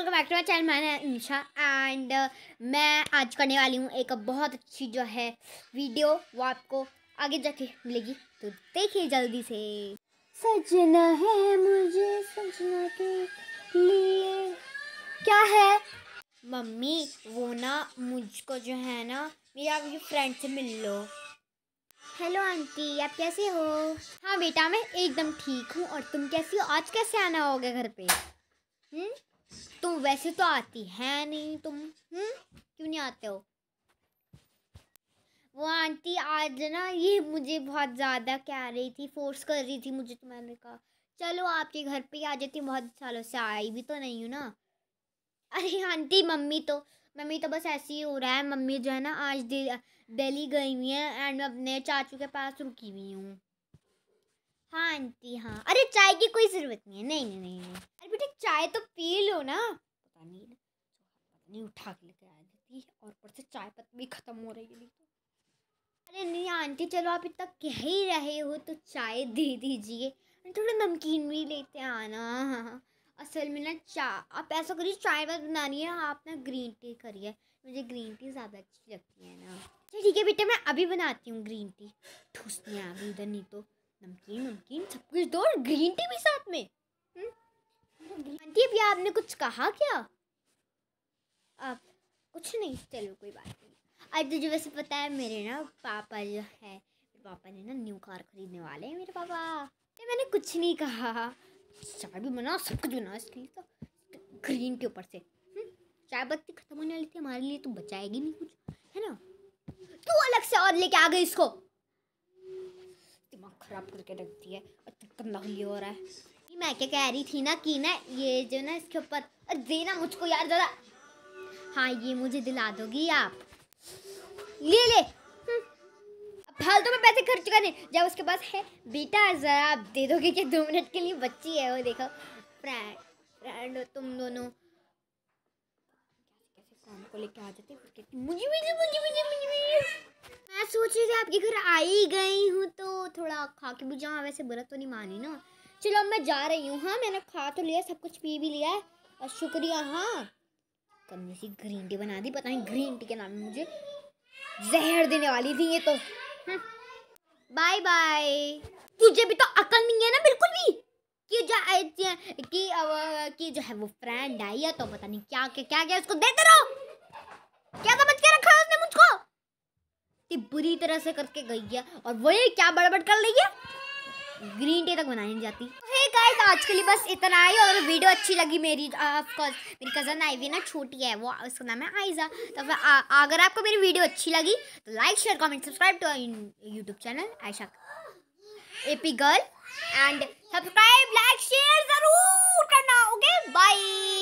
Welcome back to my channel मैंने Isha and मैं आज करने वाली हूँ एक बहुत अच्छी जो है वीडियो वो आपको आगे जाके मिलेगी तो देखिए जल्दी से सजना है मुझे सजना के लिए क्या है मम्मी वो ना मुझको जो है ना मेरी आपकी फ्रेंड से मिल लो हेलो आंटी आप कैसे हो हाँ बेटा मैं एकदम ठीक हूँ और तुम कैसी हो आज कैसे आना होगा घर पे हम्म? तुम वैसे तो आती है नहीं तुम हम्म क्यों नहीं आते हो वो आंटी आज ना ये मुझे बहुत ज़्यादा कह रही थी फोर्स कर रही थी मुझे तो मैंने कहा चलो आपके घर पे ही आ जाती बहुत सालों से आई भी तो नहीं हूँ ना अरे आंटी मम्मी तो मम्मी तो बस ऐसे ही हो रहा है मम्मी जो है ना आज दिल्ली गई हुई है एंड मैं अपने चाचू के पास रुकी हुई हूँ हाँ आंटी हाँ अरे चाय की कोई ज़रूरत नहीं है नहीं नहीं नहीं, नहीं। बेटे चाय तो पी लो ना पता नहीं पता नहीं उठा के लेके आ देती है और ऊपर से चाय पत्ती भी ख़त्म हो रही है तो अरे नहीं आंटी चलो आप इतना कह ही रहे हो तो चाय दे दीजिए थोड़ा नमकीन भी लेते आना हाँ असल में ना चा आप ऐसा करिए चाय बस बनानी है आप ना ग्रीन टी करिए मुझे ग्रीन टी ज़्यादा अच्छी लगती है ना अच्छा ठीक है बेटा मैं अभी बनाती हूँ ग्रीन टी ठूसने हैं गई उधर नहीं तो नमकीन नमकीन सब कुछ दो और ग्रीन टी भी साथ में भैया आपने कुछ कहा क्या आप कुछ नहीं चलो कोई बात नहीं आज तुझे तो वैसे पता है मेरे ना पापा जो है मेरे पापा ने ना न्यू कार खरीदने वाले हैं मेरे पापा तो मैंने कुछ नहीं कहा चाय भी बना सब कुछ बना इसके लिए तो ग्रीन के ऊपर से हम्म, चाय बत्ती खत्म होने वाली थी हमारे लिए तो बचाएगी नहीं कुछ है ना तू अलग से और लेके आ गई इसको दिमाग खराब करके रखती है और तो गंदा हो रहा है मैं क्या कह रही थी ना कि ना ये जो ना इसके ऊपर देना मुझको यार ज़रा हाँ ये मुझे दिला दोगी आप ले ले हम्म। फालतू तो मैं पैसे खर्च करने जब उसके पास है बेटा ज़रा आप दे दोगे क्या दो मिनट के लिए बच्ची है वो देखो फ्रेंड फ्रेंड हो तुम दोनों को लेके आ जाते मैं सोच रही थी आपके घर आई गई हूँ तो थोड़ा खा के बुझाऊँ वैसे बुरा तो नहीं मानी ना चलो मैं जा रही हूँ हाँ मैंने खा तो लिया सब कुछ पी भी लिया है और शुक्रिया हाँ कमी सी ग्रीन टी बना दी पता नहीं ग्रीन टी के नाम में मुझे जहर देने वाली थी ये तो बाय हाँ। बाय तुझे भी तो अकल नहीं है ना बिल्कुल भी कि जो कि कि जो है वो फ्रेंड आई है तो पता नहीं क्या क्या क्या क्या उसको दे दे रहो क्या समझ के रखा है उसने मुझको बुरी तरह से करके गई है और वो ये क्या बड़बड़ कर रही है ग्रीन टी तक बनाई नहीं जाती हे hey गाइस आज के लिए बस इतना ही और वीडियो अच्छी लगी मेरी ऑफ कोर्स मेरी कज़न आईवी ना छोटी है वो उसका नाम है आयजा तो अगर आपको मेरी वीडियो अच्छी लगी तो like share comment subscribe to YouTube channel Ayesha A P girl and subscribe like share ज़रूर करना ओके बाय